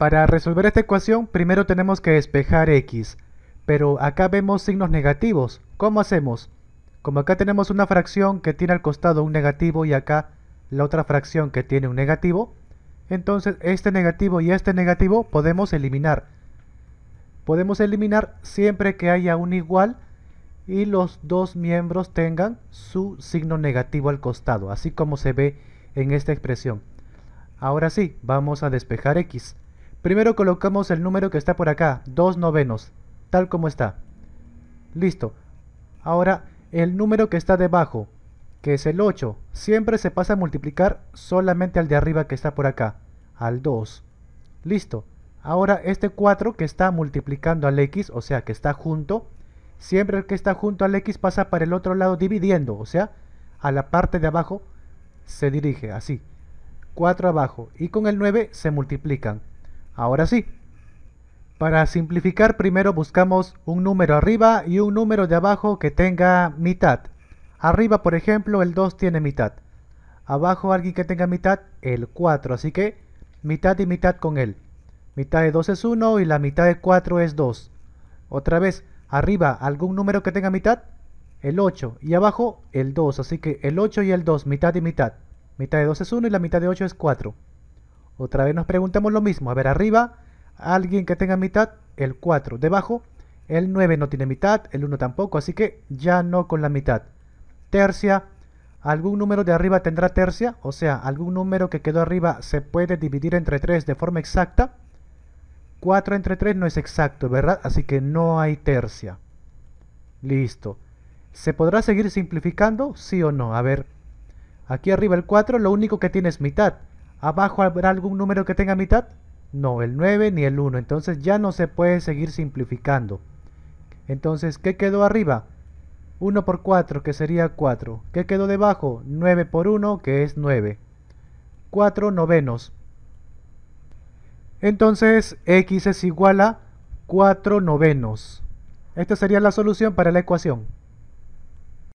Para resolver esta ecuación primero tenemos que despejar x, pero acá vemos signos negativos. ¿Cómo hacemos? Como acá tenemos una fracción que tiene al costado un negativo y acá la otra fracción que tiene un negativo, entonces este negativo y este negativo podemos eliminar. Podemos eliminar siempre que haya un igual y los dos miembros tengan su signo negativo al costado, así como se ve en esta expresión. Ahora sí, vamos a despejar x. Primero colocamos el número que está por acá, 2 novenos, tal como está. Listo. Ahora, el número que está debajo, que es el 8, siempre se pasa a multiplicar solamente al de arriba que está por acá, al 2. Listo. Ahora este 4 que está multiplicando al x, o sea que está junto, siempre el que está junto al x pasa para el otro lado dividiendo, o sea, a la parte de abajo se dirige así. 4 abajo y con el 9 se multiplican. Ahora sí. Para simplificar, primero buscamos un número arriba y un número de abajo que tenga mitad. Arriba, por ejemplo, el 2 tiene mitad. Abajo alguien que tenga mitad, el 4. Así que mitad y mitad con él. Mitad de 2 es 1 y la mitad de 4 es 2. Otra vez, arriba algún número que tenga mitad, el 8. Y abajo, el 2. Así que el 8 y el 2, mitad y mitad. Mitad de 2 es 1 y la mitad de 8 es 4. Otra vez nos preguntamos lo mismo. A ver, arriba, alguien que tenga mitad, el 4. Debajo, el 9 no tiene mitad, el 1 tampoco, así que ya no con la mitad. Tercia, algún número de arriba tendrá tercia, o sea, algún número que quedó arriba se puede dividir entre 3 de forma exacta. 4 entre 3 no es exacto, ¿verdad? Así que no hay tercia. Listo. ¿Se podrá seguir simplificando? Sí o no. A ver, aquí arriba el 4 lo único que tiene es mitad. ¿Abajo habrá algún número que tenga mitad? No, el 9 ni el 1. Entonces ya no se puede seguir simplificando. Entonces, ¿qué quedó arriba? 1 por 4, que sería 4. ¿Qué quedó debajo? 9 por 1, que es 9. 4 novenos. Entonces, x es igual a 4 novenos. Esta sería la solución para la ecuación.